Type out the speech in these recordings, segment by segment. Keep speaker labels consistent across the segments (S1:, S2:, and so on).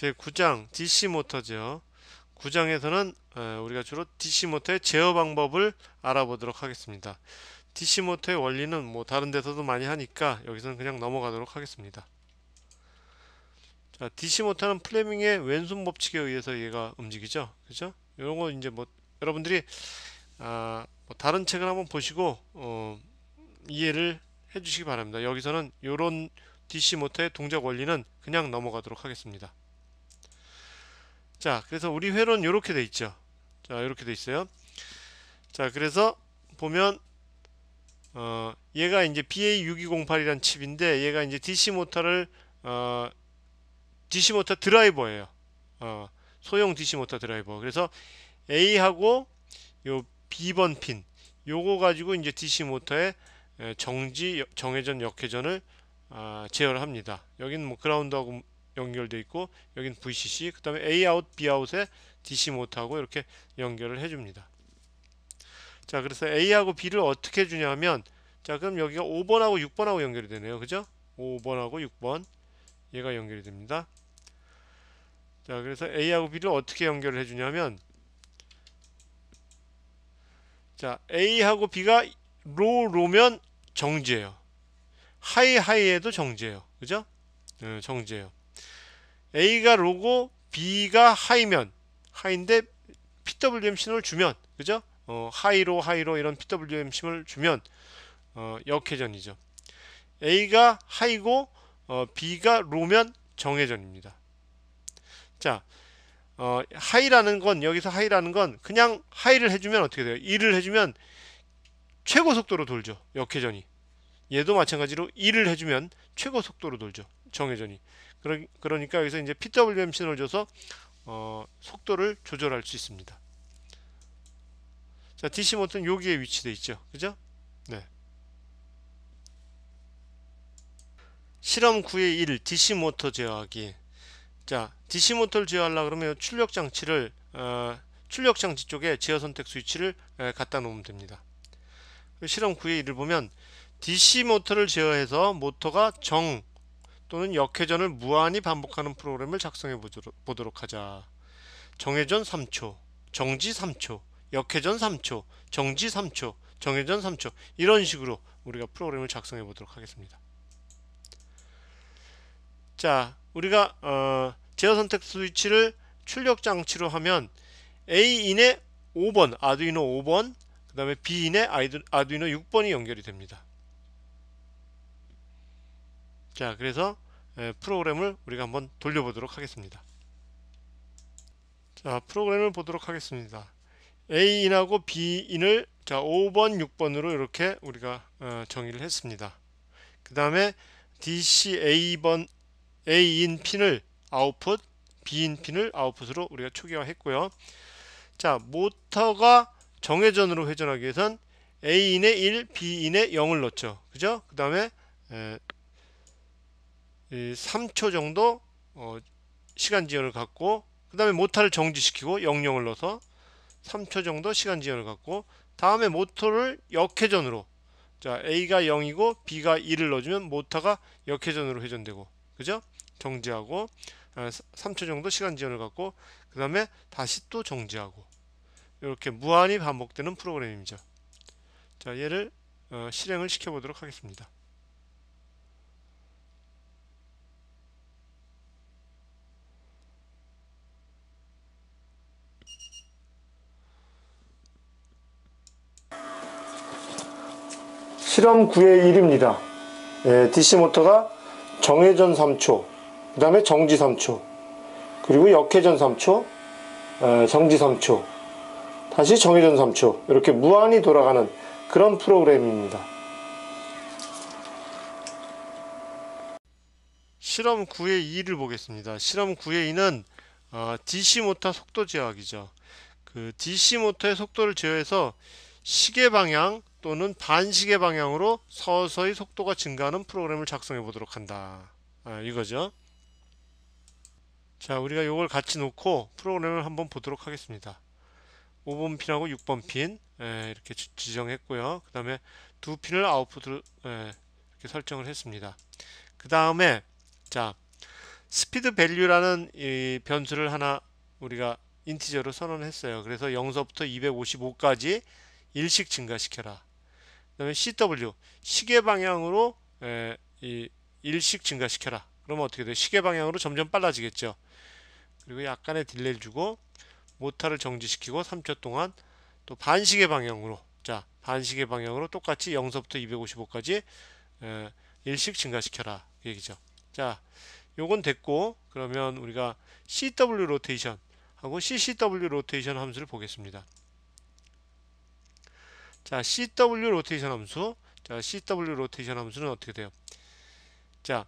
S1: 제9장 DC모터죠. 9장에서는 우리가 주로 DC모터의 제어 방법을 알아보도록 하겠습니다. DC모터의 원리는 뭐 다른 데서도 많이 하니까 여기서는 그냥 넘어가도록 하겠습니다. DC모터는 플레밍의 왼손 법칙에 의해서 얘가 움직이죠. 그죠? 이런 거 이제 뭐 여러분들이 아, 뭐 다른 책을 한번 보시고 어, 이해를 해주시기 바랍니다. 여기서는 이런 DC모터의 동작 원리는 그냥 넘어가도록 하겠습니다. 자 그래서 우리 회로는 이렇게 돼 있죠 자 이렇게 돼 있어요 자 그래서 보면 어, 얘가 이제 BA6208이란 칩인데 얘가 이제 DC 모터를 어, DC 모터 드라이버예요 어, 소형 DC 모터 드라이버 그래서 A하고 요 B번 핀 요거 가지고 이제 DC 모터의 정지 정회전 역회전을 어, 제어를 합니다 여기는 뭐 그라운드하고 연결되어 있고 여긴 VCC 그 다음에 A아웃, B아웃에 DC 모터하고 이렇게 연결을 해줍니다. 자 그래서 A하고 B를 어떻게 주냐면 자 그럼 여기가 5번하고 6번하고 연결이 되네요. 그죠? 5번하고 6번 얘가 연결이 됩니다. 자 그래서 A하고 B를 어떻게 연결을 해주냐면 자 A하고 B가 로 로면 정지예요. 하이 하이에도 정지예요. 그죠? 네, 정지예요. A가 로고 B가 하이면 하인데 PWM 신호를 주면 그죠? 어, 하이로 하이로 이런 PWM 신호를 주면 어, 역회전이죠. A가 하이고 어, B가 로면 정회전입니다. 자, 어, 하이라는 건 여기서 하이라는 건 그냥 하이를 해주면 어떻게 돼요? 1을 해주면 최고 속도로 돌죠. 역회전이. 얘도 마찬가지로 1을 해주면 최고 속도로 돌죠. 정회전이 그러니까 여기서 이제 PWM 신호를 줘서 어, 속도를 조절할 수 있습니다. 자, DC 모터는 여기에 위치되어 있죠. 그죠? 네. 실험 9의 1 DC 모터 제어하기. 자, DC 모터를 제어하려 그러면 출력 장치를 어, 출력 장치 쪽에 제어 선택 스위치를 에, 갖다 놓으면 됩니다. 실험 9의 1을 보면 DC 모터를 제어해서 모터가 정 또는 역회전을 무한히 반복하는 프로그램을 작성해 보도록 하자. 정회전 3초, 정지 3초, 역회전 3초, 정지 3초, 정회전 3초 이런 식으로 우리가 프로그램을 작성해 보도록 하겠습니다. 자, 우리가 어, 제어 선택 스위치를 출력 장치로 하면 A인의 5번 아두이노 5번 그 다음에 B인의 아두이노 6번이 연결이 됩니다. 자 그래서 프로그램을 우리가 한번 돌려보도록 하겠습니다 자 프로그램을 보도록 하겠습니다 A인하고 B인을 자 5번 6번으로 이렇게 우리가 어, 정의를 했습니다 그 다음에 DCA번 A인 핀을 아웃풋 B인 핀을 아웃풋으로 우리가 초기화 했고요 자 모터가 정회전으로 회전하기 위해선 A인의 1, B인의 0을 넣죠 그죠? 그 다음에 3초 정도 어 시간 지연을 갖고 그 다음에 모터를 정지시키고 영영을 넣어서 3초 정도 시간 지연을 갖고 다음에 모터를 역회전으로 자 A가 0이고 B가 1을 넣어주면 모터가 역회전으로 회전되고 그죠? 정지하고 3초 어, 정도 시간 지연을 갖고 그 다음에 다시 또 정지하고 이렇게 무한히 반복되는 프로그램입니다. 자 얘를 어, 실행을 시켜보도록 하겠습니다. 실험 9의 1입니다 예, DC모터가 정회전 3초 그 다음에 정지 3초 그리고 역회전 3초 예, 정지 3초 다시 정회전 3초 이렇게 무한히 돌아가는 그런 프로그램입니다 실험 9의 2를 보겠습니다 실험 9의 2는 어, DC모터 속도 제어기죠 그 DC모터의 속도를 제어해서 시계 방향 또는 반시계 방향으로 서서히 속도가 증가하는 프로그램을 작성해 보도록 한다. 아, 이거죠. 자, 우리가 이걸 같이 놓고 프로그램을 한번 보도록 하겠습니다. 5번 핀하고 6번 핀 에, 예, 이렇게 지정했고요. 그 다음에 두 핀을 아웃풋을 에, 예, 이렇게 설정을 했습니다. 그 다음에 자 스피드 밸류라는 이 변수를 하나 우리가 인티저로 선언했어요. 그래서 0서부터 255까지 일식 증가시켜라. 그다음에 CW 시계 방향으로 에, 예, 이일식 증가시켜라. 그러면 어떻게 돼? 시계 방향으로 점점 빨라지겠죠. 그리고 약간의 딜레이를 주고 모터를 정지시키고 3초 동안 또 반시계 방향으로 자 반시계 방향으로 똑같이 0서부터 255까지 에, 예, 일식 증가시켜라 그 얘기죠. 자 요건 됐고 그러면 우리가 CW 로테이션 하고 CCW 로테이션 함수를 보겠습니다. 자, CW 로테이션 함수. 자, CW 로테이션 함수는 어떻게 돼요? 자,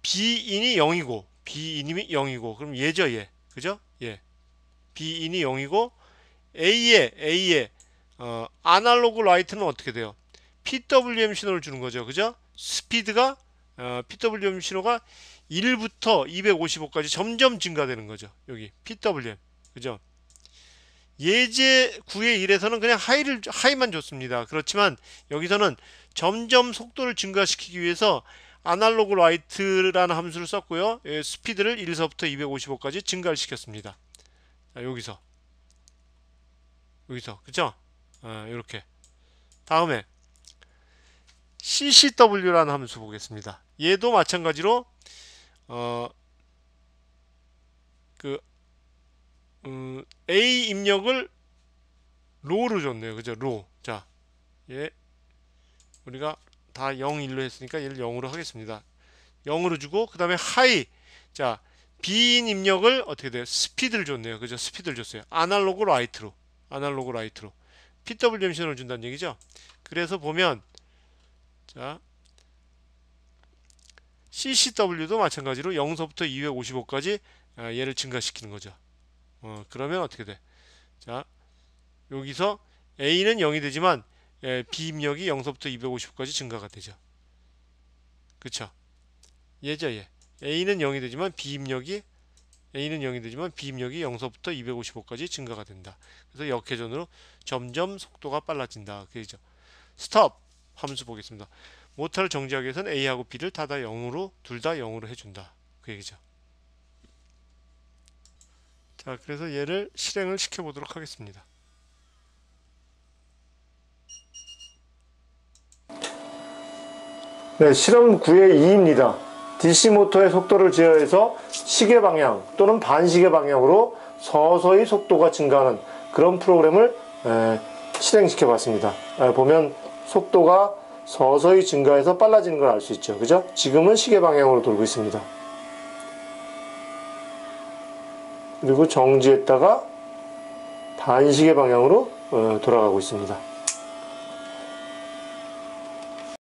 S1: B인이 0이고, B인이 0이고, 그럼 얘죠, 얘. 예. 그죠? 예. B인이 0이고, A의, A의, 어, 아날로그 라이트는 어떻게 돼요? PWM 신호를 주는 거죠. 그죠? 스피드가, 어, PWM 신호가 1부터 255까지 점점 증가되는 거죠. 여기, PWM. 그죠? 예제 9의 1에서는 그냥 하이를 하이만 줬습니다. 그렇지만 여기서는 점점 속도를 증가시키기 위해서 아날로그 라이트라는 함수를 썼고요. 예, 스피드를 1에서부터 255까지 증가를 시켰습니다. 자, 여기서 여기서 그죠? 아, 어, 이렇게 다음에 CCW라는 함수 보겠습니다. 얘도 마찬가지로 어, 그 음, A 입력을 로로 줬네요. 그죠? 로. 자, 예. 우리가 다 0, 1로 했으니까 얘를 0으로 하겠습니다. 0으로 주고 그 다음에 하이 자 b 입력을 어떻게 돼요? 스피드를 줬네요. 그죠? 스피드를 줬어요. 아날로그 라이트로 아날로그 라이트로 PWM 신호를 준다는 얘기죠. 그래서 보면 자 CCW도 마찬가지로 0서부터 255까지 아, 얘를 증가시키는 거죠. 어, 그러면 어떻게 돼? 자, 여기서 A는 0이 되지만 예, B 입력이 0서부터 250까지 증가가 되죠. 그쵸? 예죠, 예. A는 0이 되지만 B 입력이 A는 0이 되지만 B 입력이 0서부터 255까지 증가가 된다. 그래서 역회전으로 점점 속도가 빨라진다. 그죠? 스톱! 함수 보겠습니다. 모터를 정지하기 위해서는 A하고 B를 다다 0으로 둘 다 0으로 해준다. 그 얘기죠. 자 그래서 얘를 실행을 시켜 보도록 하겠습니다 네 실험 9의 2입니다 DC 모터의 속도를 제어해서 시계 방향 또는 반시계 방향으로 서서히 속도가 증가하는 그런 프로그램을 에, 실행시켜 봤습니다 에, 보면 속도가 서서히 증가해서 빨라지는 걸 알 수 있죠 그죠 지금은 시계 방향으로 돌고 있습니다 그리고 정지했다가 단식의 방향으로 어, 돌아가고 있습니다.